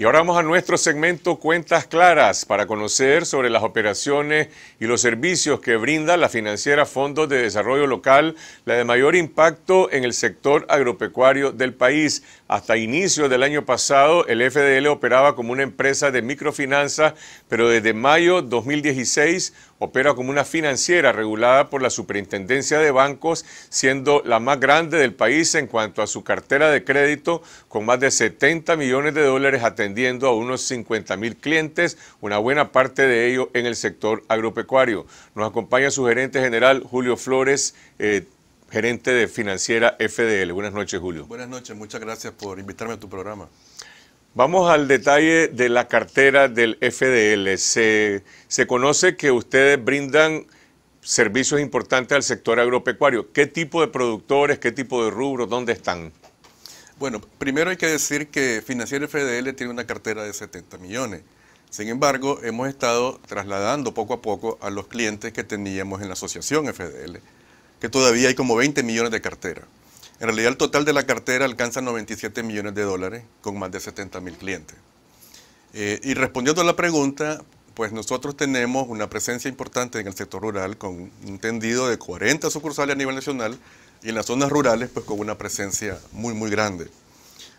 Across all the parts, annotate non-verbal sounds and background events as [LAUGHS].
Y ahora vamos a nuestro segmento Cuentas Claras para conocer sobre las operaciones y los servicios que brinda la financiera Fondos de Desarrollo Local, la de mayor impacto en el sector agropecuario del país. Hasta inicios del año pasado, el FDL operaba como una empresa de microfinanza, pero desde mayo 2016 opera como una financiera regulada por la Superintendencia de Bancos, siendo la más grande del país en cuanto a su cartera de crédito, con más de 70 millones de dólares atendiendo a unos 50 mil clientes, una buena parte de ello en el sector agropecuario. Nos acompaña su gerente general, Julio Flores. Eh, gerente de Financiera FDL. Buenas noches, Julio. Buenas noches, muchas gracias por invitarme a tu programa. Vamos al detalle de la cartera del FDL. Se, conoce que ustedes brindan servicios importantes al sector agropecuario. ¿Qué tipo de productores, qué tipo de rubros, dónde están? Bueno, primero hay que decir que Financiero FDL tiene una cartera de 70 millones. Sin embargo, hemos estado trasladando poco a poco a los clientes que teníamos en la asociación FDL, que todavía hay como 20 millones de cartera. En realidad el total de la cartera alcanza 97 millones de dólares con más de 70 mil clientes. Eh, y respondiendo a la pregunta, pues nosotros tenemos una presencia importante en el sector rural con un tendido de 40 sucursales a nivel nacional y en las zonas rurales pues con una presencia muy muy grande.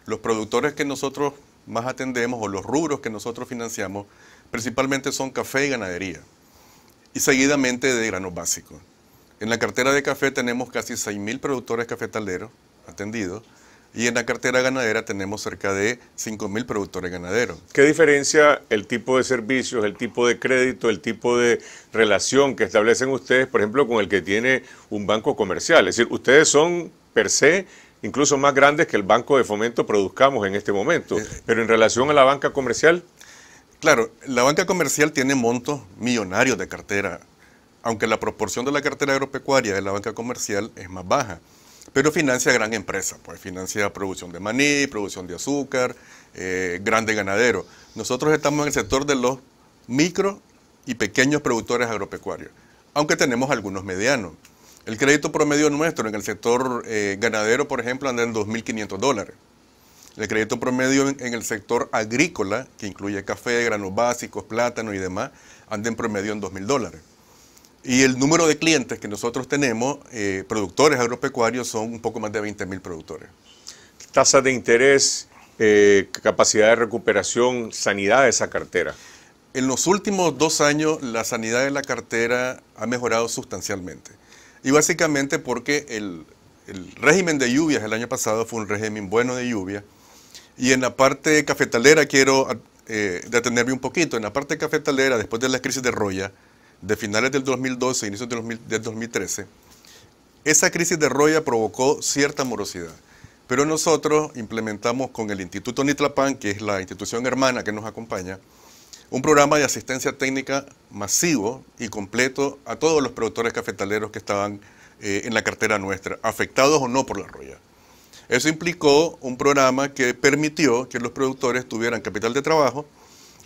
Los productores que nosotros más atendemos o los rubros que nosotros financiamos principalmente son café y ganadería y seguidamente de grano básico. En la cartera de café tenemos casi 6.000 productores cafetaleros atendidos y en la cartera ganadera tenemos cerca de 5.000 productores ganaderos. ¿Qué diferencia el tipo de servicios, el tipo de crédito, el tipo de relación que establecen ustedes, por ejemplo, con el que tiene un banco comercial? Es decir, ustedes son per se incluso más grandes que el banco de fomento produzcamos en este momento, eh, pero en relación a la banca comercial... Claro, la banca comercial tiene montos millonarios de cartera aunque la proporción de la cartera agropecuaria de la banca comercial es más baja. Pero financia gran empresa, pues financia producción de maní, producción de azúcar, eh, grande ganadero. Nosotros estamos en el sector de los micro y pequeños productores agropecuarios, aunque tenemos algunos medianos. El crédito promedio nuestro en el sector eh, ganadero, por ejemplo, anda en 2.500 dólares. El crédito promedio en, el sector agrícola, que incluye café, granos básicos, plátano y demás, anda en promedio en 2.000 dólares. Y el número de clientes que nosotros tenemos, eh, productores agropecuarios, son un poco más de 20 mil productores. Tasa de interés, eh, capacidad de recuperación, sanidad de esa cartera. En los últimos dos años, la sanidad de la cartera ha mejorado sustancialmente. Y básicamente porque el, régimen de lluvias el año pasado fue un régimen bueno de lluvia. Y en la parte cafetalera quiero eh, detenerme un poquito. En la parte cafetalera, después de la crisis de Roya, de finales del 2012 e inicios del 2013, esa crisis de Roya provocó cierta morosidad. Pero nosotros implementamos con el Instituto Nitlapan, que es la institución hermana que nos acompaña, un programa de asistencia técnica masivo y completo a todos los productores cafetaleros que estaban eh, en la cartera nuestra, afectados o no por la roya. Eso implicó un programa que permitió que los productores tuvieran capital de trabajo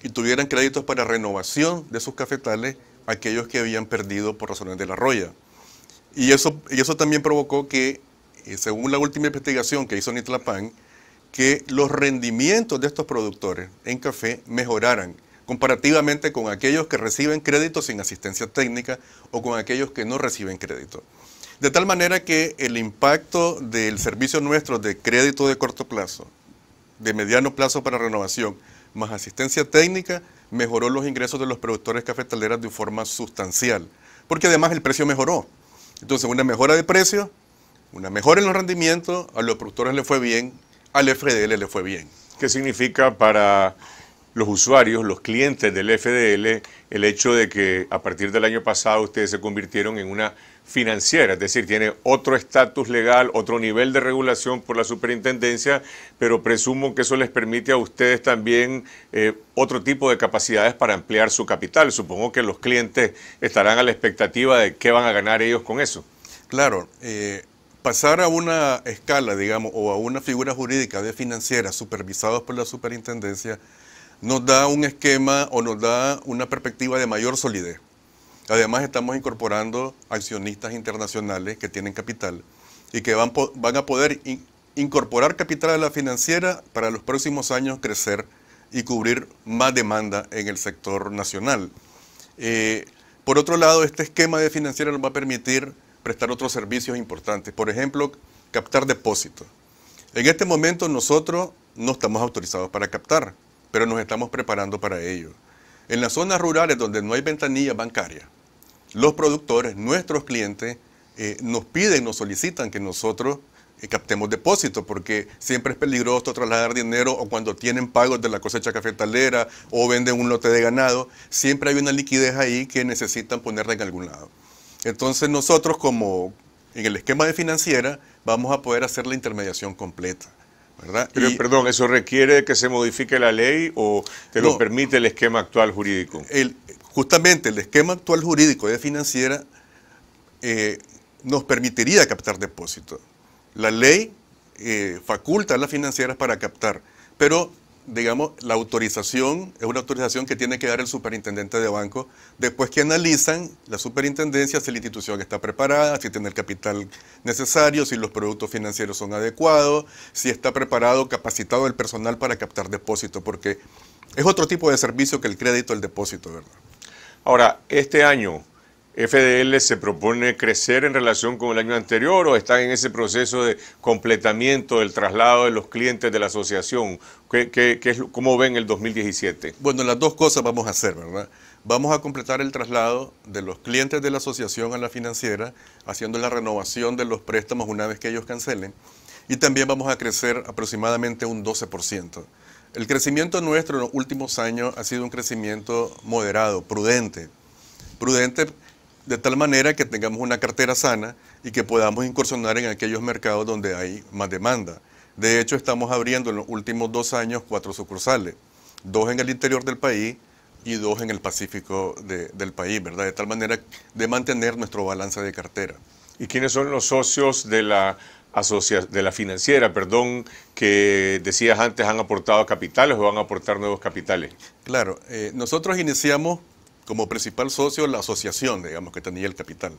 y tuvieran créditos para renovación de sus cafetales aquellos que habían perdido por razones de la roya. Y eso, y eso también provocó que, eh, según la última investigación que hizo Nitlapan, que los rendimientos de estos productores en café mejoraran comparativamente con aquellos que reciben crédito sin asistencia técnica o con aquellos que no reciben crédito. De tal manera que el impacto del servicio nuestro de crédito de corto plazo, de mediano plazo para renovación más asistencia técnica, mejoró los ingresos de los productores cafetaleras de forma sustancial, porque además el precio mejoró. Entonces, una mejora de precio, una mejora en los rendimientos, a los productores le fue bien, al FDL le fue bien. ¿Qué significa para los usuarios, los clientes del FDL, el hecho de que a partir del año pasado ustedes se convirtieron en una financiera, es decir, tiene otro estatus legal, otro nivel de regulación por la superintendencia, pero presumo que eso les permite a ustedes también eh, otro tipo de capacidades para ampliar su capital. Supongo que los clientes estarán a la expectativa de qué van a ganar ellos con eso. Claro, eh, pasar a una escala, digamos, o a una figura jurídica de financiera supervisados por la superintendencia, nos da un esquema o nos da una perspectiva de mayor solidez. Además, estamos incorporando accionistas internacionales que tienen capital y que van, a poder incorporar capital a la financiera para los próximos años crecer y cubrir más demanda en el sector nacional. Eh, por otro lado, este esquema de financiera nos va a permitir prestar otros servicios importantes, por ejemplo, captar depósitos. En este momento nosotros no estamos autorizados para captar, pero nos estamos preparando para ello. En las zonas rurales donde no hay ventanilla bancaria, los productores, nuestros clientes, eh, nos piden, nos solicitan que nosotros eh, captemos depósitos, porque siempre es peligroso trasladar dinero o cuando tienen pagos de la cosecha cafetalera o venden un lote de ganado, siempre hay una liquidez ahí que necesitan ponerla en algún lado. Entonces nosotros como en el esquema de financiera vamos a poder hacer la intermediación completa. Pero, perdón, ¿eso requiere que se modifique la ley o te lo permite el esquema actual jurídico? El, justamente el esquema actual jurídico de financiera eh, nos permitiría captar depósitos. La ley eh, faculta a las financieras para captar, pero digamos, la autorización es una autorización que tiene que dar el superintendente de banco. Después que analizan la superintendencia si la institución está preparada, si tiene el capital necesario, si los productos financieros son adecuados, si está preparado, capacitado el personal para captar depósitos, porque es otro tipo de servicio que el crédito, el depósito, ¿verdad? Ahora, este año, FDL se propone crecer en relación con el año anterior o están en ese proceso de completamiento del traslado de los clientes de la asociación? ¿Qué, ¿Cómo ven el 2017? Bueno, las dos cosas vamos a hacer, ¿verdad? Vamos a completar el traslado de los clientes de la asociación a la financiera, haciendo la renovación de los préstamos una vez que ellos cancelen. Y también vamos a crecer aproximadamente un 12%. El crecimiento nuestro en los últimos años ha sido un crecimiento moderado, prudente. Prudente de tal manera que tengamos una cartera sana y que podamos incursionar en aquellos mercados donde hay más demanda. De hecho, estamos abriendo en los últimos dos años cuatro sucursales, dos en el interior del país y dos en el Pacífico del país, ¿verdad? De tal manera de mantener nuestro balance de cartera. ¿Y quiénes son los socios de la de la financiera, perdón, que decías antes han aportado capitales o van a aportar nuevos capitales? Claro, eh, nosotros iniciamos como principal socio la asociación, digamos, que tenía el capital.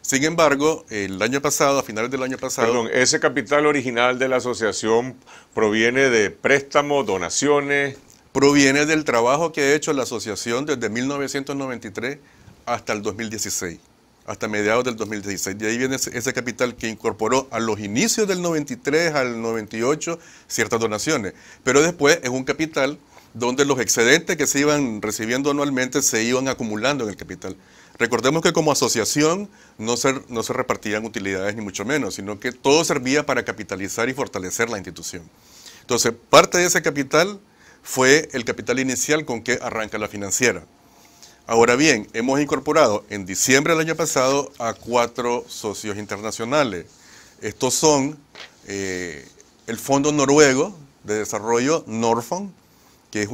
Sin embargo, el año pasado, a finales del año pasado... Perdón, ese capital original de la asociación proviene de préstamos, donaciones... Proviene del trabajo que ha hecho la asociación desde 1993 hasta el 2016, hasta mediados del 2016. De ahí viene ese capital que incorporó a los inicios del 93 al 98 ciertas donaciones, pero después es un capital donde los excedentes que se iban recibiendo anualmente se iban acumulando en el capital. Recordemos que como asociación no se, no se repartían utilidades ni mucho menos, sino que todo servía para capitalizar y fortalecer la institución. Entonces, parte de ese capital fue el capital inicial con que arranca la financiera. Ahora bien, hemos incorporado en diciembre del año pasado a cuatro socios internacionales. Estos son eh, el Fondo Noruego de Desarrollo, Norfond, que es,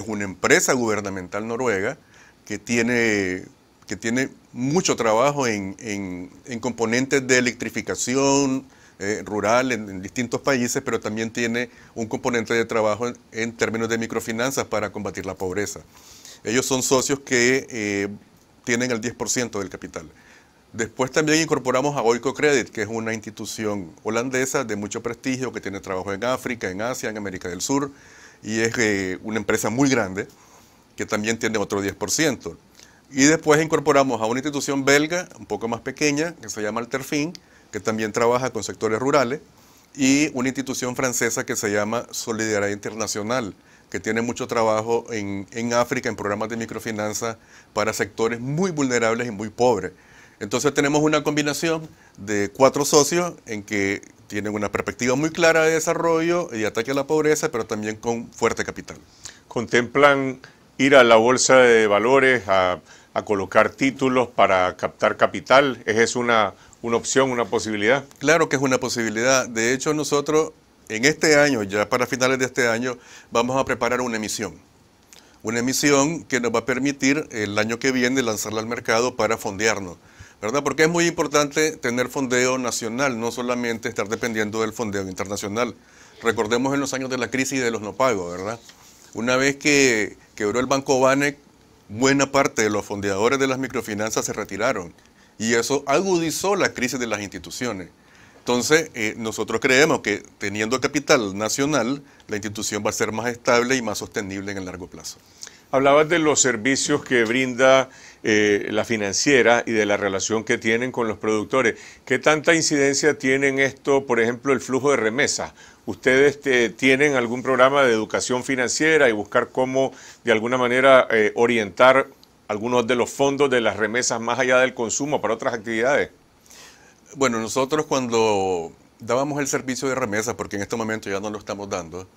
es una empresa gubernamental noruega que tiene, que tiene mucho trabajo en, componentes de electrificación eh, rural en, distintos países, pero también tiene un componente de trabajo en, términos de microfinanzas para combatir la pobreza. Ellos son socios que eh, tienen el 10% del capital. Después también incorporamos a Oiko Credit, que es una institución holandesa de mucho prestigio que tiene trabajo en África, en Asia, en América del Sur, y es una empresa muy grande que también tiene otro 10%. Y después incorporamos a una institución belga, un poco más pequeña, que se llama Alterfin, que también trabaja con sectores rurales, y una institución francesa que se llama Solidaridad Internacional, que tiene mucho trabajo en, en África, en programas de microfinanza para sectores muy vulnerables y muy pobres. Entonces tenemos una combinación de cuatro socios en que tienen una perspectiva muy clara de desarrollo y ataque a la pobreza, pero también con fuerte capital. ¿Contemplan ir a la bolsa de valores a, colocar títulos para captar capital? ¿Es una opción, una posibilidad? Claro que es una posibilidad. De hecho, nosotros en este año, ya para finales de este año, vamos a preparar una emisión. Una emisión que nos va a permitir el año que viene lanzarla al mercado para fondearnos. ¿verdad? Porque es muy importante tener fondeo nacional, no solamente estar dependiendo del fondeo internacional. Recordemos en los años de la crisis y de los no pagos, ¿verdad? Una vez que quebró el Banco Banec, buena parte de los fondeadores de las microfinanzas se retiraron y eso agudizó la crisis de las instituciones. Entonces, eh, nosotros creemos que teniendo capital nacional, la institución va a ser más estable y más sostenible en el largo plazo. Hablabas de los servicios que brinda eh, la financiera y de la relación que tienen con los productores. ¿Qué tanta incidencia tiene en esto, por ejemplo, el flujo de remesas? ¿Ustedes eh, tienen algún programa de educación financiera y buscar cómo, de alguna manera, eh, orientar algunos de los fondos de las remesas más allá del consumo para otras actividades? Bueno, nosotros cuando dábamos el servicio de remesas, porque en este momento ya no lo estamos dando,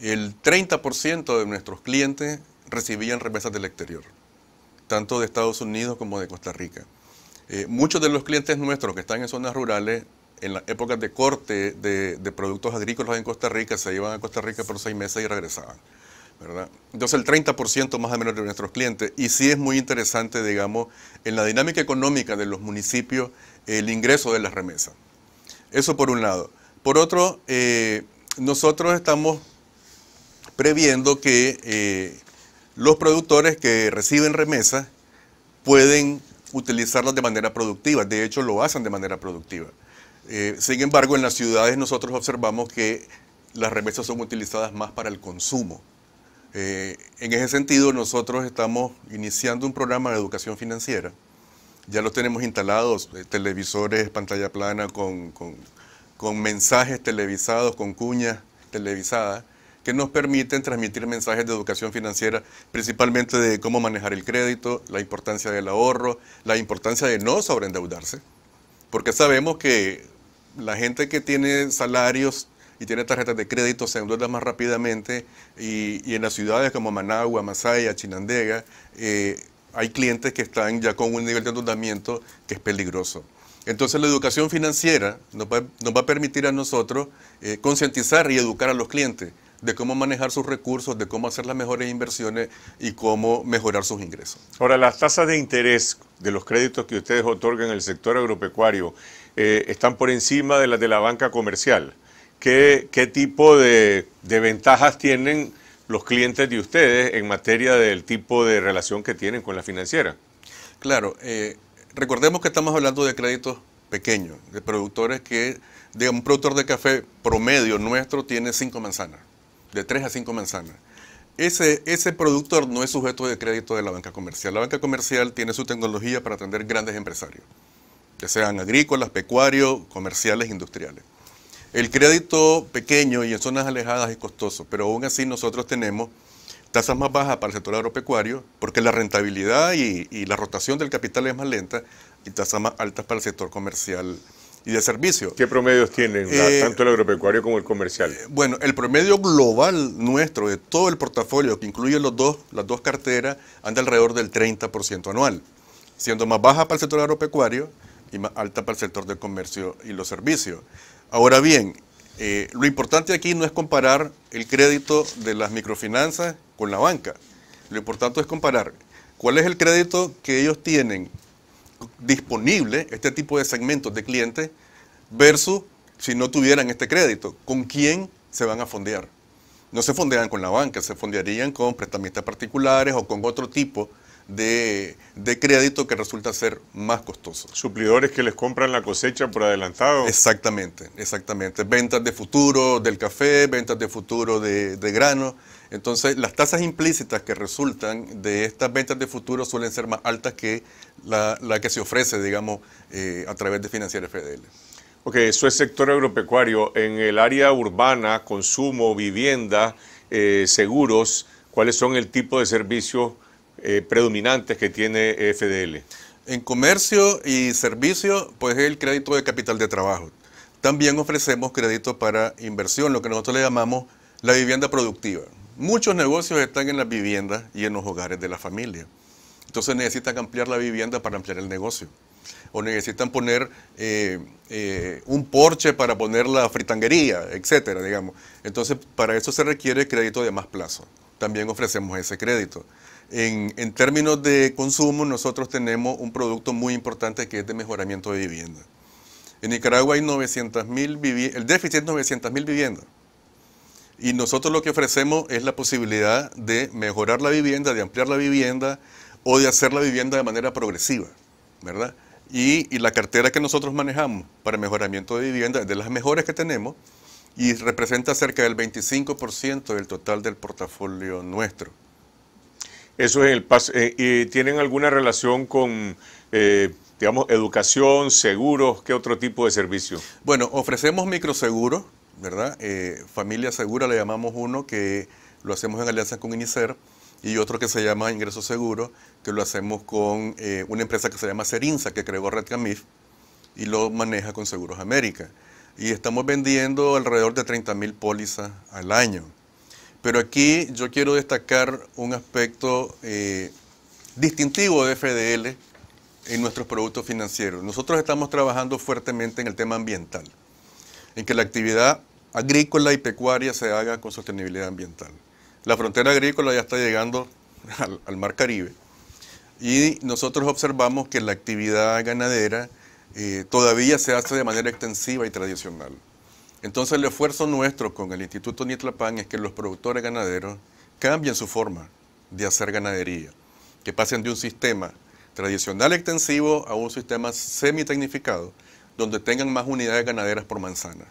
el 30% de nuestros clientes recibían remesas del exterior, tanto de Estados Unidos como de Costa Rica. Eh, muchos de los clientes nuestros que están en zonas rurales, en las épocas de corte de, productos agrícolas en Costa Rica, se iban a Costa Rica por seis meses y regresaban. ¿verdad? Entonces el 30% más o menos de nuestros clientes. Y sí es muy interesante, digamos, en la dinámica económica de los municipios, el ingreso de las remesas. Eso por un lado. Por otro, eh, nosotros estamos previendo que eh, los productores que reciben remesas pueden utilizarlas de manera productiva, de hecho lo hacen de manera productiva. Eh, sin embargo, en las ciudades nosotros observamos que las remesas son utilizadas más para el consumo. Eh, en ese sentido, nosotros estamos iniciando un programa de educación financiera. Ya los tenemos instalados, eh, televisores, pantalla plana, con mensajes televisados, con cuñas televisadas, que nos permiten transmitir mensajes de educación financiera, principalmente de cómo manejar el crédito, la importancia del ahorro, la importancia de no sobreendeudarse, porque sabemos que la gente que tiene salarios y tiene tarjetas de crédito se endeuda más rápidamente y, en las ciudades como Managua, Masaya, Chinandega, eh, hay clientes que están ya con un nivel de endeudamiento que es peligroso. Entonces la educación financiera nos va, a permitir a nosotros eh, concientizar y educar a los clientes de cómo manejar sus recursos, de cómo hacer las mejores inversiones y cómo mejorar sus ingresos. Ahora, las tasas de interés de los créditos que ustedes otorgan en el sector agropecuario eh, están por encima de las de la banca comercial. ¿Qué, tipo de, ventajas tienen los clientes de ustedes en materia del tipo de relación que tienen con la financiera? Claro, eh, recordemos que estamos hablando de créditos pequeños, de productores que, de un productor de café promedio nuestro tiene cinco manzanas de 3 a 5 manzanas. Ese, ese productor no es sujeto de crédito de la banca comercial. La banca comercial tiene su tecnología para atender grandes empresarios, que sean agrícolas, pecuarios, comerciales, industriales. El crédito pequeño y en zonas alejadas es costoso, pero aún así nosotros tenemos tasas más bajas para el sector agropecuario, porque la rentabilidad y, y la rotación del capital es más lenta, y tasas más altas para el sector comercial y de servicios ¿Qué promedios tienen, eh, tanto el agropecuario como el comercial? Eh, bueno, el promedio global nuestro de todo el portafolio, que incluye los dos, las dos carteras, anda alrededor del 30% anual, siendo más baja para el sector agropecuario y más alta para el sector del comercio y los servicios. Ahora bien, eh, lo importante aquí no es comparar el crédito de las microfinanzas con la banca. Lo importante es comparar cuál es el crédito que ellos tienen disponible este tipo de segmentos de clientes versus si no tuvieran este crédito. ¿Con quién se van a fondear? No se fondean con la banca, se fondearían con prestamistas particulares o con otro tipo de, crédito que resulta ser más costoso. Suplidores que les compran la cosecha por adelantado. Exactamente, exactamente. Ventas de futuro del café, ventas de futuro de, de grano. Entonces, las tasas implícitas que resultan de estas ventas de futuro suelen ser más altas que la, que se ofrece, digamos, eh, a través de financiar FDL. Ok, eso es sector agropecuario. En el área urbana, consumo, vivienda, eh, seguros, ¿cuáles son el tipo de servicios eh, predominantes que tiene FDL? En comercio y servicio, pues el crédito de capital de trabajo. También ofrecemos crédito para inversión, lo que nosotros le llamamos la vivienda productiva. Muchos negocios están en las viviendas y en los hogares de la familia. Entonces necesitan ampliar la vivienda para ampliar el negocio. O necesitan poner eh, eh, un porche para poner la fritanguería, etcétera, digamos. Entonces, para eso se requiere crédito de más plazo. También ofrecemos ese crédito. En, términos de consumo, nosotros tenemos un producto muy importante que es de mejoramiento de vivienda. En Nicaragua hay 900 mil viviendas, el déficit es 900 mil viviendas. Y nosotros lo que ofrecemos es la posibilidad de mejorar la vivienda, de ampliar la vivienda o de hacer la vivienda de manera progresiva, ¿verdad? Y, la cartera que nosotros manejamos para mejoramiento de vivienda es de las mejores que tenemos y representa cerca del 25% del total del portafolio nuestro. Eso es el paso. Eh, ¿Y tienen alguna relación con, eh, digamos, educación, seguros? ¿Qué otro tipo de servicio? Bueno, ofrecemos microseguros ¿verdad? Eh, familia Segura le llamamos uno que lo hacemos en alianza con INICER y otro que se llama Ingreso Seguro, que lo hacemos con eh, una empresa que se llama Serinza, que creó Red y lo maneja con Seguros América. Y estamos vendiendo alrededor de 30 mil pólizas al año. Pero aquí yo quiero destacar un aspecto eh, distintivo de FDL en nuestros productos financieros. Nosotros estamos trabajando fuertemente en el tema ambiental en que la actividad agrícola y pecuaria se haga con sostenibilidad ambiental. La frontera agrícola ya está llegando [LAUGHS] al, Mar Caribe y nosotros observamos que la actividad ganadera eh, todavía se hace de manera extensiva y tradicional. Entonces el esfuerzo nuestro con el Instituto Nitlapan es que los productores ganaderos cambien su forma de hacer ganadería, que pasen de un sistema tradicional extensivo a un sistema semi-tecnificado, donde tengan más unidades ganaderas por manzana.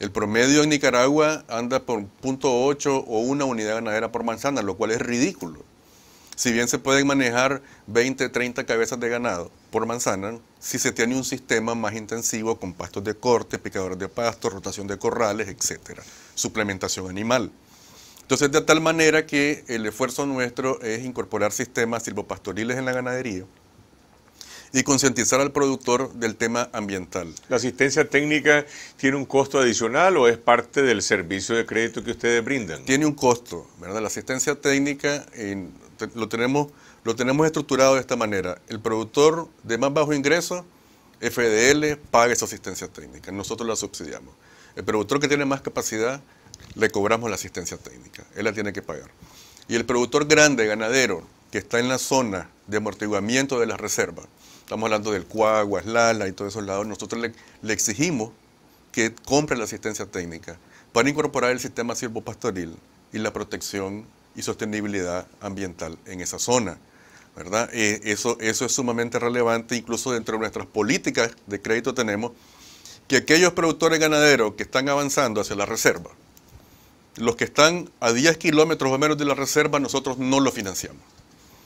El promedio en Nicaragua anda por 0.8 o una unidad ganadera por manzana, lo cual es ridículo. Si bien se pueden manejar 20, 30 cabezas de ganado por manzana, si se tiene un sistema más intensivo con pastos de corte, picadores de pasto, rotación de corrales, etc. Suplementación animal. Entonces, de tal manera que el esfuerzo nuestro es incorporar sistemas silvopastoriles en la ganadería, y concientizar al productor del tema ambiental. ¿La asistencia técnica tiene un costo adicional o es parte del servicio de crédito que ustedes brindan? Tiene un costo, ¿verdad? La asistencia técnica lo, tenemos, lo tenemos estructurado de esta manera. El productor de más bajo ingreso, FDL, paga esa asistencia técnica, nosotros la subsidiamos. El productor que tiene más capacidad, le cobramos la asistencia técnica, él la tiene que pagar. Y el productor grande, ganadero, que está en la zona de amortiguamiento de las reservas, estamos hablando del Cuaguas, Lala y todos esos lados, nosotros le, exigimos que compre la asistencia técnica para incorporar el sistema silvopastoril y la protección y sostenibilidad ambiental en esa zona. ¿verdad? Eh, eso, eso es sumamente relevante, incluso dentro de nuestras políticas de crédito tenemos que aquellos productores ganaderos que están avanzando hacia la reserva, los que están a 10 kilómetros o menos de la reserva, nosotros no lo financiamos.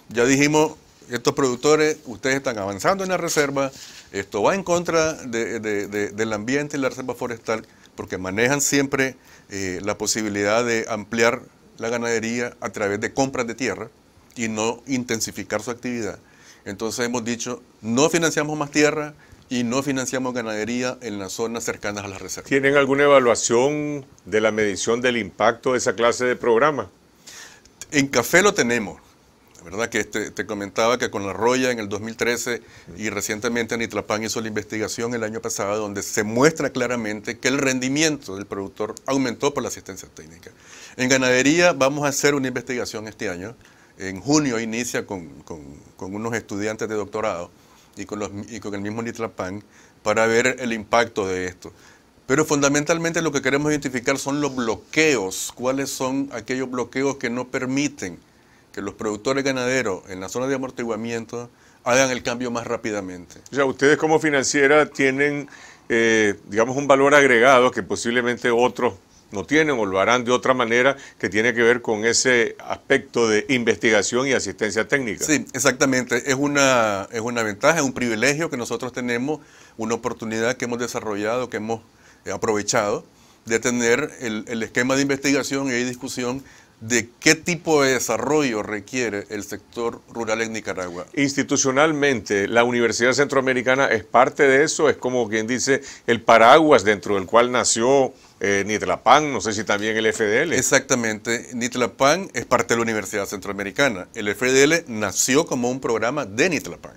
Ya dijimos estos productores, ustedes están avanzando en la reserva, esto va en contra del ambiente y la reserva forestal, porque manejan siempre eh, la posibilidad de ampliar la ganadería a través de compras de tierra y no intensificar su actividad. Entonces hemos dicho, no financiamos más tierra y no financiamos ganadería en las zonas cercanas a las reservas. ¿Tienen alguna evaluación de la medición del impacto de esa clase de programa? En café lo tenemos. ¿verdad? Que este, te, comentaba que con la Roya en el 2013 y recientemente Nitrapan hizo la investigación el año pasado donde se muestra claramente que el rendimiento del productor aumentó por la asistencia técnica. En ganadería vamos a hacer una investigación este año. En junio inicia con, con, unos estudiantes de doctorado y con, los, y con el mismo Nitrapan para ver el impacto de esto. Pero fundamentalmente lo que queremos identificar son los bloqueos, cuáles son aquellos bloqueos que no permiten que los productores ganaderos en la zona de amortiguamiento hagan el cambio más rápidamente. Ya, ustedes como financiera tienen, eh, digamos, un valor agregado que posiblemente otros no tienen o lo harán de otra manera que tiene que ver con ese aspecto de investigación y asistencia técnica. Sí, exactamente. Es una, es una ventaja, es un privilegio que nosotros tenemos, una oportunidad que hemos desarrollado, que hemos eh, aprovechado de tener el, el esquema de investigación y discusión de qué tipo de desarrollo requiere el sector rural en Nicaragua. Institucionalmente, la Universidad Centroamericana es parte de eso, es como quien dice el paraguas dentro del cual nació eh, Nitlapan, no sé si también el FDL. Exactamente, Nitlapan es parte de la Universidad Centroamericana. El FDL nació como un programa de Nitlapan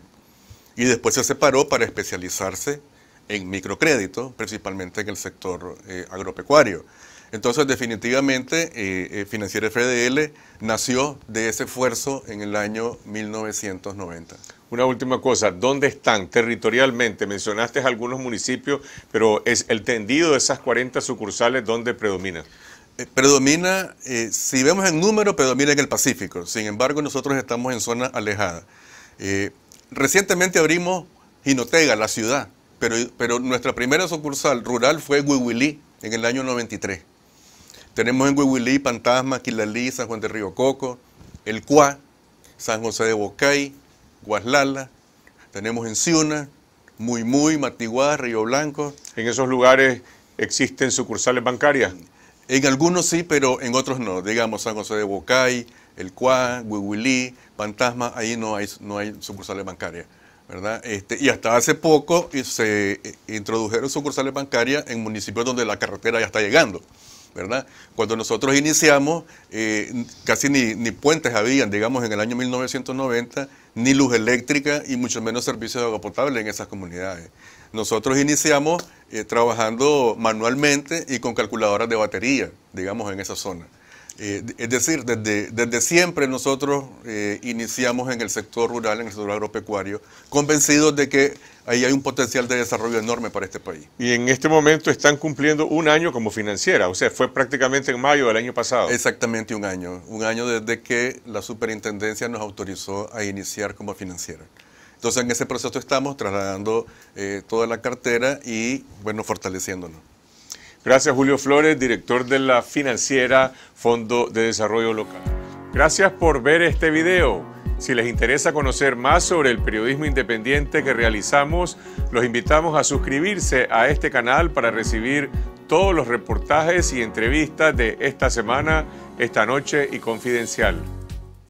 y después se separó para especializarse en microcrédito, principalmente en el sector eh, agropecuario. Entonces, definitivamente, eh, eh, Financiera FDL nació de ese esfuerzo en el año 1990. Una última cosa, ¿dónde están territorialmente? Mencionaste algunos municipios, pero es el tendido de esas 40 sucursales, ¿dónde predomina? Eh, predomina, si vemos el número, predomina en el Pacífico. Sin embargo, nosotros estamos en zona alejada. recientemente abrimos Jinotega, la ciudad, pero, pero nuestra primera sucursal rural fue Huihuilí en el año 93. Tenemos en Huihuilí, Pantasma, Quilalí, San Juan de Río Coco, El Cuá, San José de Bocay, Guaslala. Tenemos en Ciuna, Muy Muy, Matiguá, Río Blanco. ¿En esos lugares existen sucursales bancarias? En algunos sí, pero en otros no. Digamos, San José de Bocay, El Cuá, Huihuilí, Pantasma, ahí no hay, sucursales bancarias. ¿verdad? Este, y hasta hace poco eh, se eh, introdujeron sucursales bancarias en municipios donde la carretera ya está llegando. Cuando nosotros iniciamos, eh, casi ni, puentes habían, digamos, en el año 1990, ni luz eléctrica y mucho menos servicios de agua potable en esas comunidades. Nosotros iniciamos eh, trabajando manualmente y con calculadoras de batería, digamos, en esa zona. Eh, es decir, desde, desde siempre nosotros eh, iniciamos en el sector rural, en el sector agropecuario, convencidos de que ahí hay un potencial de desarrollo enorme para este país. Y en este momento están cumpliendo un año como financiera, o sea, fue prácticamente en mayo del año pasado. Exactamente un año, un año desde que la superintendencia nos autorizó a iniciar como financiera. Entonces en ese proceso estamos trasladando eh, toda la cartera y, bueno, fortaleciéndonos. Gracias Julio Flores, director de la financiera Fondo de Desarrollo Local. Gracias por ver este video. Si les interesa conocer más sobre el periodismo independiente que realizamos, los invitamos a suscribirse a este canal para recibir todos los reportajes y entrevistas de esta semana, esta noche y confidencial.